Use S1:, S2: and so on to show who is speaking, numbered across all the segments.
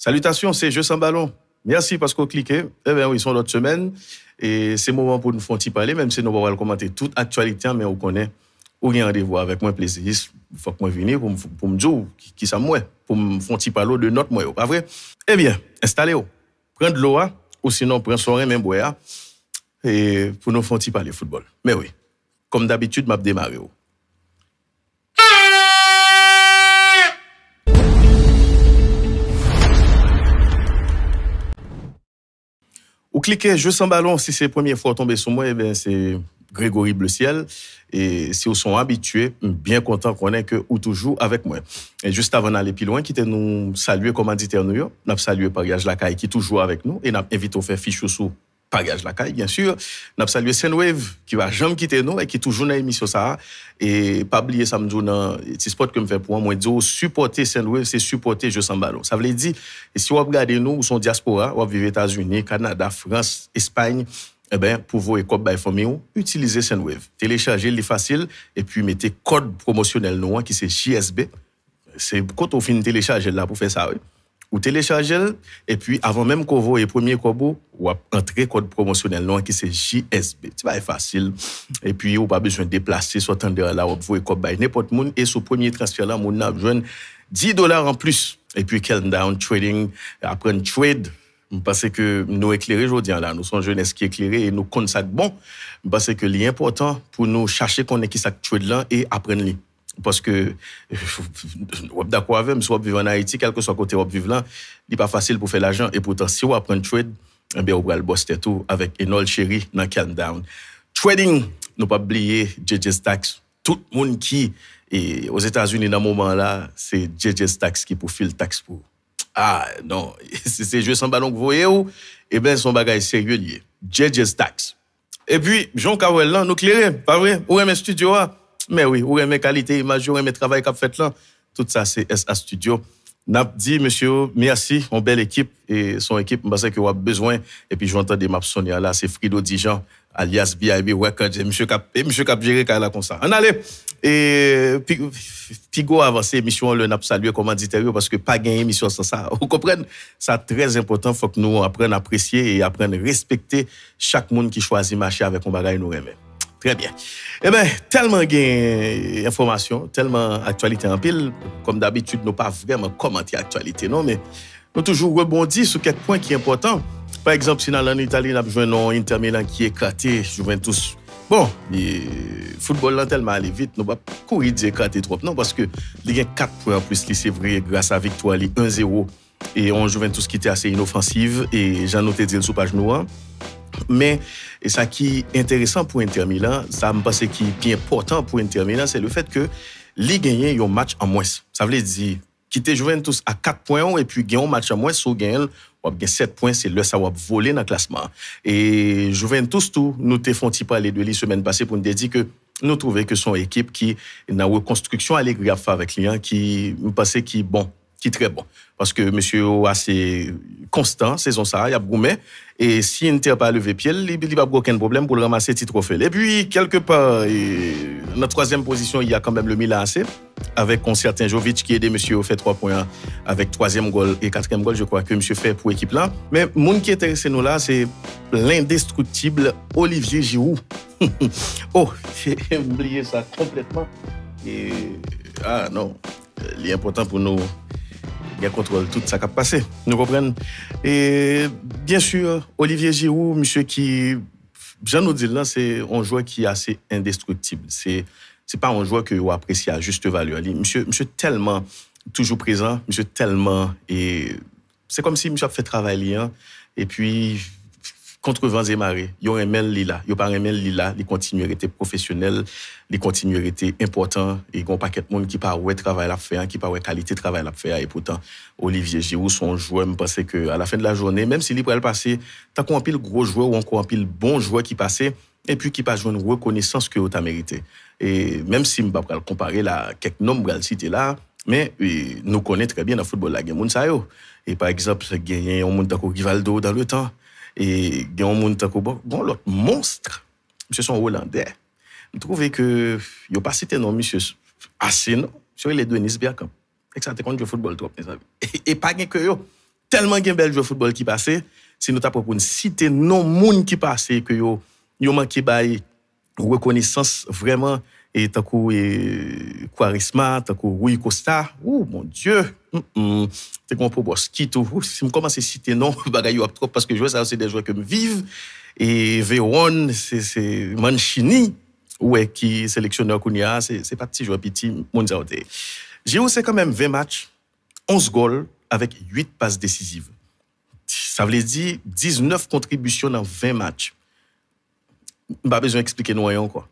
S1: Salutations, c'est Jeux sans ballon. Merci parce que vous cliquez. Eh bien, oui, ils sont l'autre semaine. Et c'est le moment pour nous faire parler, même si nous allons commenter toute actualité, hein, mais on connaît, on vient rendez-vous avec moi, plaisir. Il faut que je vienne pour, pour me dire qui ça moi, pour me faire parler de notre moi. Pas vrai? Eh bien, installez-vous. Prenez de l'eau, hein, ou sinon, prenez soirée, même hein. et pour nous faire parler football. Mais oui, comme d'habitude, je démarrer. Oh. Ou cliquez Je sans ballon, si c'est la première fois tombé sur moi, eh bien, c'est Grégory Bleu Ciel. Et si vous sont habitués, bien content qu'on est que ou toujours avec moi. Et juste avant d'aller plus loin, quittez nous saluer commanditaire New York. Nous salué Pariage Lacaille qui est toujours avec nous et nous invitons à faire fichu sous Pagage la caille, bien sûr. Nous salue salué Senwave, qui va jamais quitter nous et qui est toujours dans l'émission ça. Et pas oublier ça samedi dans petit sport que je fais pour moi. Moi, oh, supporter Senwave, c'est supporter Jeux ballon. Ça veut dire, si vous regardez nous, ou son diaspora, vous vivez aux États-Unis, Canada, France, Espagne, eh bien, pour vos écoles by famille, utilisez Senwave. Téléchargez, le facile, et puis mettez code promotionnel hein, qui c'est JSB. C'est quand finissez de télécharger là pour faire ça, oui ou téléchargez et puis avant même qu'on voit le premier combo ou entrer code promotionnel non qui c'est JSB. C'est pas facile. Et puis ou pas besoin de déplacer soit dehors là ou vous code n'importe monde et sur premier transfert là mon a 10 dollars en plus et puis countdown, down trading après trade parce que nous éclairés aujourd'hui là, nous sommes jeunesse qui éclairés et nous connaissons ça bon. Parce que l'important pour nous chercher qu'on est qui ça trade là et d'apprendre-le. Parce que, euh, wap d'accord avec, si wap vivre en Haïti, quel que soit côté vous vivez là, n'est pas facile pour faire l'argent. Et pourtant, si on un trade, eh bien, le boss tout avec Enol Chéri dans Calm Down. Trading, nous pas oublier JJ Stacks. Tout le monde qui est aux États-Unis dans ce moment-là, c'est JJ Stacks qui pour le taxe pour. Ah, non, c'est jeu sans ballon que vous voyez ou, eh bien, son bagage sérieux lié. JJ Stacks. Et puis, Jean Cavouel, nous clairons, pas vrai? est mon studio, mais oui, ou mes qualités, image, ou mes travail qu'a fait là. Tout ça, c'est SA Studio. N'a dit, monsieur, merci, on belle équipe. Et son équipe, parce qu'il que a besoin. Et puis, j'entends des maps là, c'est Frido Dijon, alias BIB, Wackard, monsieur Cap, et monsieur Cap géré là comme ça. On Allez Et puis, avancer avance, on le n'a salué Terreau parce que pas gagner émission sans ça. Vous comprenez? C'est très important. Faut que nous apprenions à apprécier et apprenions à respecter chaque monde qui choisit marcher avec un bagage nous aimons. Trè byen, e eh bè, telman gen informasyon, telman aktualite an pil, kom d'abitude nou pa vreman komante aktualite non, nou, men nou toujou rebondi sou ket point ki important. Par exemple, si nan l'an Itali, nabjwen nou non, intermelan ki ekrate, jouvem tous, bon, football l'an telman ale vit, nou ba kou ri di ekrate trop, nan, baske li gen 4 prey an plus li se vreye grasa victoire li 1-0, e on jouvem tous ki te ase inofansiv, e jan nou te di l'soupaj nou an, Mais et ça qui est intéressant pour Inter Milan, ça me pense qui est important pour Inter Milan, c'est le fait que les gagnants un match en moins. Ça veut dire quitter tous à 4 points et puis gagnent un match en moins, ils gagnent Ou 7 points, c'est le ça va voler dans le classement. Et Juventus, tout, nous avons parlé pas les deux les semaines passées pour nous dire que nous trouvons que son équipe qui est la reconstruction allégrée avec lui, hein, qui me bonne. qui bon, qui est très bon. Parce que monsieur a assez constant, saison ça, il a Broumé. Et si Inter pas levé pied, il n'y a aucun problème pour le ramasser titre trophée. Et puis, quelque part, dans la troisième position, il y a quand même le Milan AC, avec un certain Jovic qui aide monsieur fait trois points avec troisième goal et quatrième goal, je crois que monsieur fait pour l'équipe là. Mais mon qui est nous là, c'est l'indestructible Olivier Giroud. oh, j'ai oublié ça complètement. Et, ah non, euh, il est important pour nous, gen kontrol tout sa kap pase, nou repren. E, byen sur, Olivier Giroud, mishè ki, jan nou dil lan, se on jwa ki ase indestrutible. Se, se pa on jwa ki ou apresya ajuste value ali. Mishè, mishè telman toujou prezant, mishè telman, e, se kom si mishè ap fe travay li, e pi, e, kontrevan zemare, yon remen li la. Yon remen li la, li kontinuerete profesyonel, li kontinuerete importan, e yon paket moun ki pa wey travay la pfeyan, ki pa wey kalite travay la pfeyan. E potan, Olivier Giroud son jwem pase ke a la fen de la jwene, bon menm si li prel pase, ta kon apil gro jwou, ou an kon apil bon jwou ki pase, e pi ki pa jwoun rekonesans ke yo ta merite. E menm si mba prel kompare la, kek nom brel si te la, men nou kone trebyen la futbol la gen moun sa yo. E par ekzaps, genyen yon moun dako Rivaldo E gen yon moun takou bok, gen yon lot mounstre, msye son hollande, nou trove ke yo pasite non msye ase non, msye ou yon le denis biak an, ek sa te konti jo futbol trop, ne zanvi. E pa gen ke yo, telman gen bel jo futbol ki pase, se nou tapopoun site non moun ki pase, ke yo man ki bay rekonesans vreman et tant et Quarisma, tant Rui Costa, oh mon Dieu, c'est mm, mm. comme pour boss qui Si je commence à citer non, bagaille trop trop parce que je ça c'est des joueurs que me vivent et Véron, c'est c'est Mancini ouais qui sélectionneur Kounia, c'est c'est pas petit joueur petit dieu. J'ai c'est quand même 20 matchs, 11 goals avec 8 passes décisives. Ça veut dire 19 contributions dans 20 matchs. Pas besoin d'expliquer nous quoi.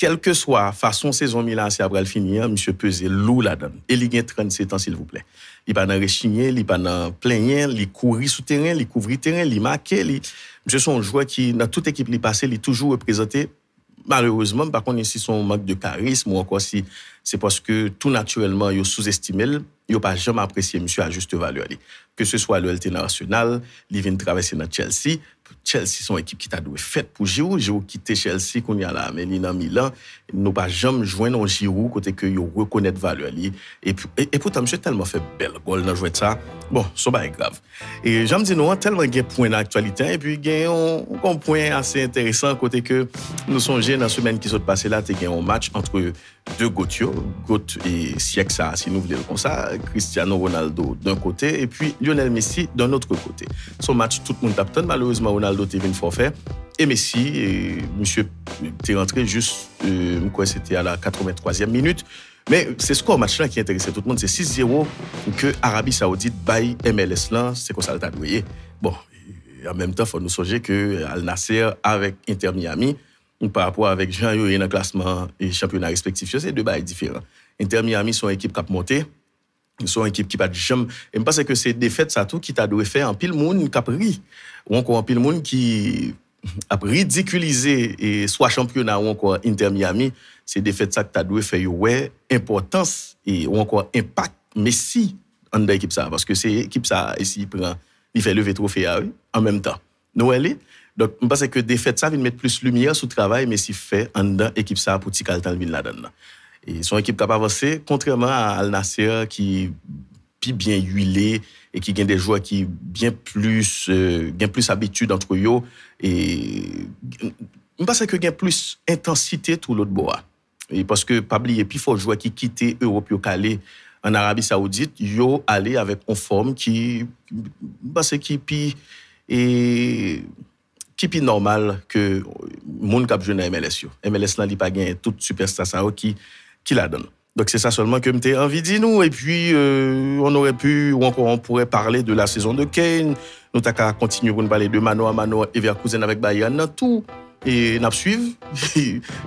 S1: kelke swa fason sezon mi la ase aprel finiyan, msye peze lou la dan, e li gen 37 ansilvouple. Li pa nan rechinyen, li pa nan plenyen, li kouri souteren, li kouvri teren, li make, msye son jwa ki nan tout ekip li pase, li toujou reprezenten, malereusement, pa konensi son mak de karisme ou anko si, se poske tout naturellman yo sousestime, yo pa jom apresye msye a juste value a li. ke se swa l'OLT nasyonal, li vin travesye nan Chelsea, Chelsea son ekip ki ta dwe fèt pou Giroud, Giroud kite Chelsea, kon yon bon la ameni nan Milan, nou pa jom jwen nan Giroud, kote ke yon rekonèt vali ali, epou ta mse telman fè bel gol nan jwè tsa, bon, sou ba e grav. E jom di nou an, telman gen poun an aktualite, e pi gen yon kon poun ase enteresan, kote ke nou son jen nan semen ki sot pase la, te gen yon match entre De Gauthier, Gauthier et si nous voulons comme ça, Cristiano Ronaldo d'un côté et puis Lionel Messi d'un autre côté. Son match, tout le monde tape Malheureusement, Ronaldo était venu forfait. Et Messi, monsieur, était rentré juste, euh, c'était à la 83e minute. Mais c'est ce match-là qui intéressait tout le monde. C'est 6-0 que Arabie Saoudite baille MLS là. C'est comme ça le Bon, en même temps, il faut nous songer que Al Nasser avec Inter Miami, par rapport avec Jean Yoye dans le classement et championnat respectif. C'est deux bails différents. Inter Miami, son équipe qui a monté, son équipe qui pas jamais. Et je pense que c'est des ça tout, qui t'a dû faire un pile monde qui a pris, ou encore un pile monde qui a ridiculisé et soit championnat ou encore Inter Miami. C'est des ça que t'a dû faire, ouais, importance et ou encore impact. Messi, en l'équipe ça, parce que c'est équipe ça, ici, il prend, il fait lever trophée ah en même temps. Noël, Mwen pa se ke defet sa, vin met plus lumiye sou travay, mwen si fe, an dan ekip sa, pou ti kal tan vin la dan nan. Son ekip kap avanse, kontreman al nasya, ki pi bin yule, ki gen de jwa ki bin plus, euh, gen plus abitude antro yo, mwen pa se ke gen plus intensite tou lout bo a. E paske pabli, e pi fol jwa ki kite Europe yo Kale, an Arabi Saoudite, yo ale ave konform, ki mwen pa se ki pi, e... ki pi normal ke moun kap jene MLS yo. MLS nan li pa gen tout superstasyon ki la don. Dok se sa solman ke mte anvidi nou, e pi euh, on orè pu ou ankoron poure parle de la sezon de Kane, nou ta ka kontinu pou nou pale de Manoa, Manoa, Evia Kouzen avèk Bayan, nan tou, e nap suive,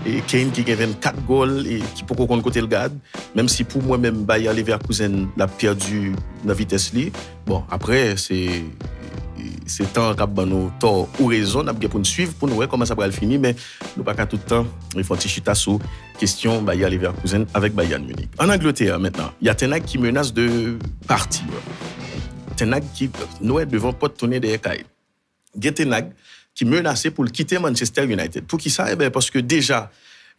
S1: e Kane ki genven kat gol, e ki pou kon kont kote l'gade, menm si pou mwen menm Bayan, Evia Kouzen l'ap pierdu nan vites li, bon, apre se... se tan rap ban nou to ou rezon, ap ge pou n'suiv pou nou re koman sa pral fini, men nou pa ka toutan, y fwant si chita sou, kestyon, ba y aleve a kouzen, avek ba y an menik. An Anglotea, mentena, ya tenag ki menas de parti, tenag ki nou e devan pot tounen de ekay, ge tenag ki menase pou l'kite Manchester United. Pou ki sa, ebe, eh poske deja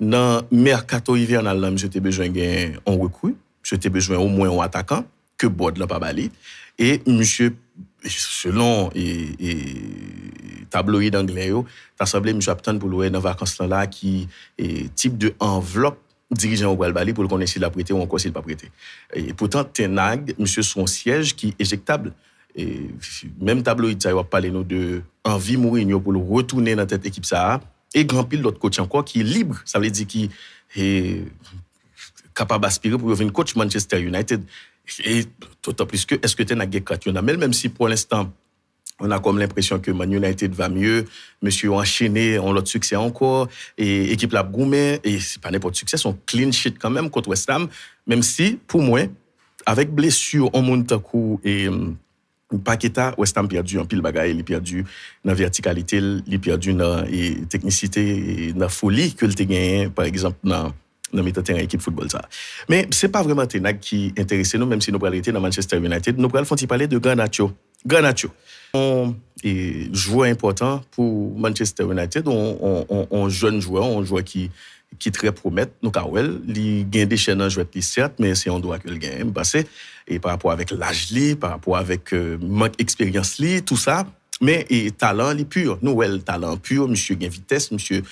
S1: nan Merkato Ivernal nam, jete bejwen gen an rekou, jete bejwen ou mwen an atakan, ke bwad lop a bali, e monsye, selon e, e, tabloyi d'Anglèyo, tasable Mishuap Tan pou louè nan vakans lan la ki e, tip de anvlok dirijan ou Gwalbali pou lou konen si la prete ou ankon si la prete. E potan Tenag, Mishu son sièj ki éjektable. Mèm tabloyi d'Zaywa pale nou de anvi moun yon pou lou retounè nan tèt ekip sa a, e granpil lot koti anko ki libre, sa vle di ki kapab aspire pou lou ven koti Manchester United E tot ap liske, eske ten a gek kat yon amel, mem si pou l'instant, an akom l'impresyon ke man yon a ite dva mye, mesyu an chene, an lot suksen anko, e ekip la bgoume, e se pa nepot suksen, son clean shit kanmen, kote West Ham, mem si pou mwen, avek blesyo, an moun takou, e paketa, West Ham piadu an pil bagaye, li piadu nan verticalite, li piadu nan teknisite, nan foli koul te genyen, par exemple nan... nan mi taten an ekip futbol sa. Men, se pa vreman tenak ki enterese nou, menm si nou pral rete nan Manchester United, nou pral fonte pale de Granatio. Granatio. On e, joua impotant pou Manchester United, on joun joua, on joua ki tre promet, nou ka wel, li gen de chen nan jouet li cert, men se yon do ak el gen, ba se, e parapou avèk laj li, parapou avèk euh, mank eksperyans li, tout sa, men e talan li pur, nou wel talan pur, msye gen vites, msye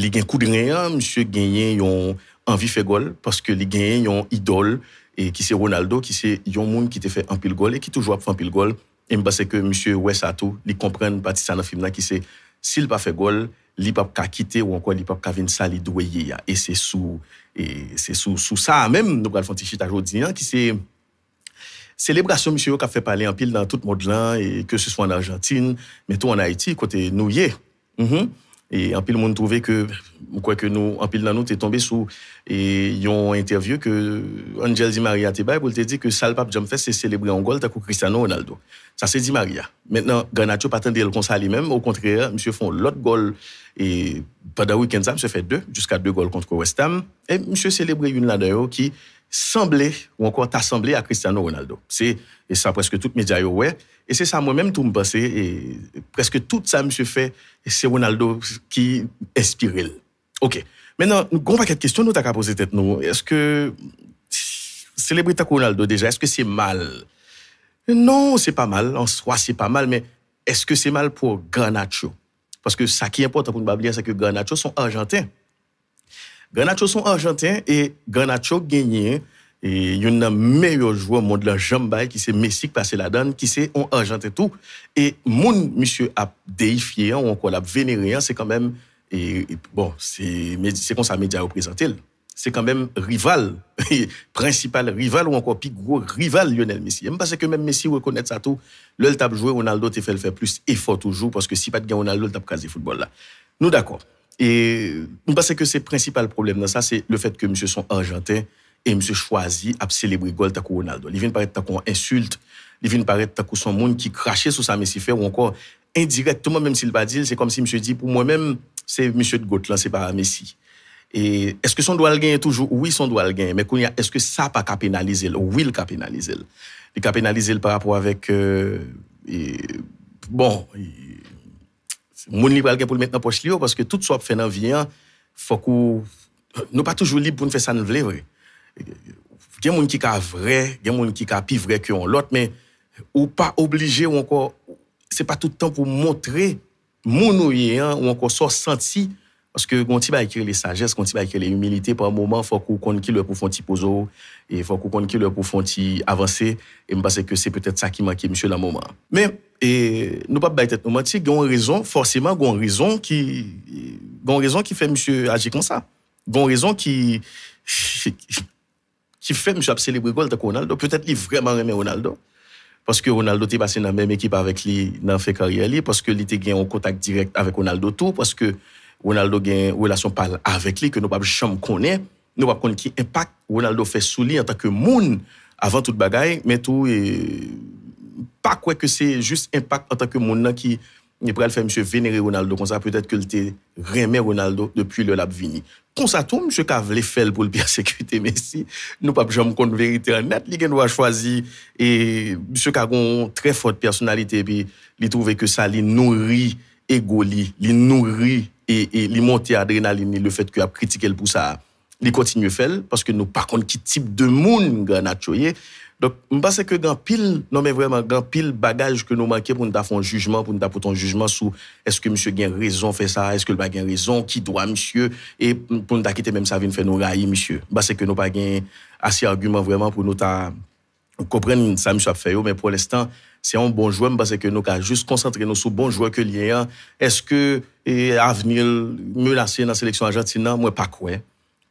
S1: li gen koudreyan, msye genyen yon anvi fe gol, paske li genyen yon idol, ki se Ronaldo, ki se yon moun ki te fe anpil gol, e ki toujwa pou anpil gol, e mba se ke msye Wes Ato, li kompren batisana film nan ki se, si li pa fe gol, li pa pa ka kite, ou anko li pa pa ka vin sa li dweye ya, e se sou, e se sou sou sa, a menm nou pral fante chita jodi nan ki se, Selebrasyon msye yo ka fe pale anpil nan tout mod lan, ke se so an Argentine, metou an Haiti, kote nou ye. E anpil moun trove ke, mkweke nou, anpil nan nou te tombe sou, e yon intervyu ke Angel Di Maria te bay pou te di ke Salpap Jomfes se celebre an gol ta kou Cristiano Ronaldo. Sa se Di Maria. Mwenen, Granaccio paten de el konsa li men, ou kontreya, msye fon lot gol, e Padawi Kenzam se fe de, jiska de gol kontre West Ham, e msye celebre yon lan dayo ki sembler ou encore t'assembler à Cristiano Ronaldo. C'est ça presque tout média ouais et c'est ça moi-même tout me penser et presque tout ça suis fait c'est Ronaldo qui inspire. OK. Maintenant, nous avons paquet de questions nous t'as poser tête nous. Est-ce que célébrité Ronaldo déjà est-ce que c'est mal Non, c'est pas mal en soi, c'est pas mal mais est-ce que c'est mal pour Garnacho Parce que ça qui est important pour nous, c'est que Garnacho sont argentins. Garnacho sont argentins et Garnacho gagné et il y a un meilleur joueur monde là, Jambay qui c'est Messi qui passe la donne qui c'est en argentin tout et mon monsieur a déifié hein, ou encore l'a vénéré hein, c'est quand même et, bon c'est c'est comme ça média représenté c'est quand même rival, principal rival ou encore plus gros rival Lionel Messi. Même parce que même Messi reconnaît ça tout, le table joué Ronaldo te fait le faire plus effort toujours parce que si pas de gain Ronaldo, le table quasi football là. Nous d'accord. Et on pense que c'est le principal problème dans ça, c'est le fait que monsieur sont argentin et monsieur choisi à célébrer gol tant Ronaldo. Il vient paraître tant insulte, il vient paraître tant son monde qui crachait sur sa messifère ou encore indirectement, même s'il va dire, c'est comme si M. dit, pour moi-même, c'est monsieur de là c'est pas Messi. Et est-ce que son doigt le gagner toujours? Oui, son doigt le gagner. Mais est-ce que ça pas qu'à pénaliser? Oui, le qu'à pénaliser. Le qu'à pénaliser par rapport avec, euh, bon, Moun libre al gen pou li men nan poch li yo, paske tout so ap fen nan viyan, fokou, nou pa toujou libre pou nou fesan nou vle vre. Gen moun ki ka vre, gen moun ki ka pi vre ki yo an lot, men ou pa oblije ou anko, se pa tout tan pou montre, moun ou yon, ou anko so senti, Paske goun ti ba ekre le sages, goun ti ba ekre le humilite, pa an mouman fwa kou konn ki lè pou fon ti pozo, e fwa kou konn ki lè pou fon ti avanse, e mbase ke se petet sa ki manke msye la mouman. Men, e nou pap bayt et nou mati, goun rezon, fwaseyman goun rezon ki, goun rezon ki fe msye age kon sa. Goun rezon ki, ki fe msye apselebri gol te kon Ronaldo, petet li vreman reme Ronaldo, paske Ronaldo ti basen nan menm ekip avèk li nan fe karyè li, paske li te gen an kontak direk avèk Ronaldo tou, paske, Ronaldo gen relasyon pal avek li, ke nou pap chanm konen, nou pap konen ki impak Ronaldo fe souli an tak ke moun avan tout bagay, men tou e pakwe ke se jist impak an tak ke moun nan ki ni prel fe M. Veneri Ronaldo, kon sa prete ke lte reme Ronaldo depi lel ap vini. Kon sa tou M. Kav le fel pou l biya sekwite mesi, nou pap chanm konen verite an net li gen waj chwazi e M. Kav konen tre fote personalite bi, e li trouve ke sa li nouri ego li, li nouri E, e li monte adrenalin ni le fèt ki ap kritike l pou sa li kontinye fèl, paske nou pa kont ki tip de moun gen atchoye. Donk, mba se ke gen pil bagaj ke nou manke pou nou da fon jujman, pou nou da poton jujman sou, eske msye gen rezon fè sa, eske nou pa gen rezon, ki dwa msye, e pou nou da kite menm sa vin fè nou rayi msye. Mba se ke nou pa gen asye argument pou nou ta... Kopren sa Mishwa Pfeyo, men pou lestan, se yon bon jwe, mba se ke nou ka just koncentre nou sou bon jwe ke liye an, eske avnil me lase nan seleksyon Ajatin nan, mwen pa kwen.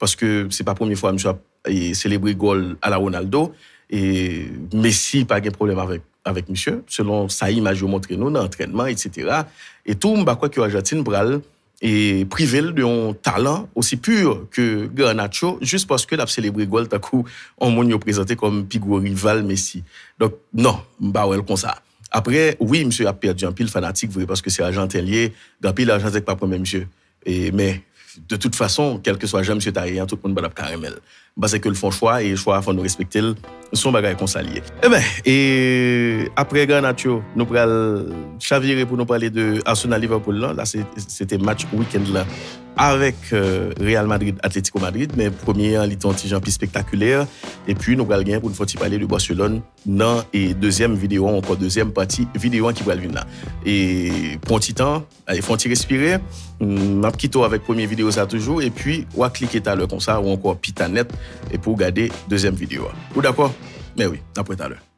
S1: Paske se pa pounye fwa Mishwa yi selebri gol ala Ronaldo, e Messi pa gen problem avèk Mishwa, selon sa imaj yo montre nou nan entrenman, etc. E tou mba kwen ki yo Ajatin pral, et privé un talent aussi pur que Garnacho, juste parce que l'a célébré Gol, d'un coup, on m'a présenté comme Pigou rival Messi. Donc, non, bah ouais, comme ça. Après, oui, monsieur a perdu un pile fanatique, voyez parce que c'est Argentin lié, d'un pile Argentin pas même monsieur. Et, mais, de toute façon, quel que soit jamais monsieur Taïen, tout le monde va la caramel. ba se ke l fon chwa e chwa a fon nou respekte l son bagay konsa liye. E eh bè, e apre Granatio, nou pral chavire pou nou prale de Arsenal-Liverpool lan, la se te match wikend la, avek euh, Real Madrid-Atletico Madrid, men premier liten ti jampi spektakuler, e pi nou pral gen pou nou foti prale de Barcelona nan, e dezem videyon, anko dezem pati videyon ki pral vin la. E pon ti tan, e foti respire, nan ki tou avek premier videyo sa toujou, e pi waklike ta lor konsa, ou anko pitanet, et pour regarder deuxième vidéo. Vous d'accord? Mais oui, après tout à l'heure.